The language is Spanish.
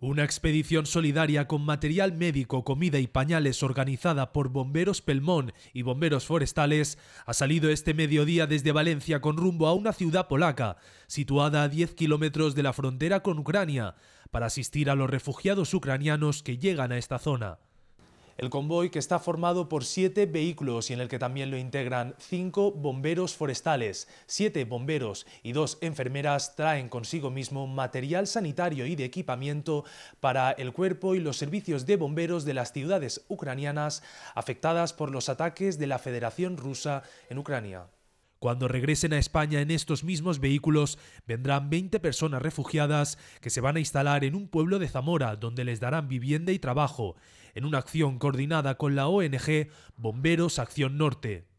Una expedición solidaria con material médico, comida y pañales organizada por Bomberos Pelmón y Bomberos Forestales ha salido este mediodía desde Valencia con rumbo a una ciudad polaca, situada a 10 kilómetros de la frontera con Ucrania, para asistir a los refugiados ucranianos que llegan a esta zona. El convoy que está formado por siete vehículos y en el que también lo integran cinco bomberos forestales, siete bomberos y dos enfermeras traen consigo mismo material sanitario y de equipamiento para el cuerpo y los servicios de bomberos de las ciudades ucranianas afectadas por los ataques de la Federación Rusa en Ucrania. Cuando regresen a España en estos mismos vehículos, vendrán 20 personas refugiadas que se van a instalar en un pueblo de Zamora, donde les darán vivienda y trabajo, en una acción coordinada con la ONG Bomberos Acción Norte.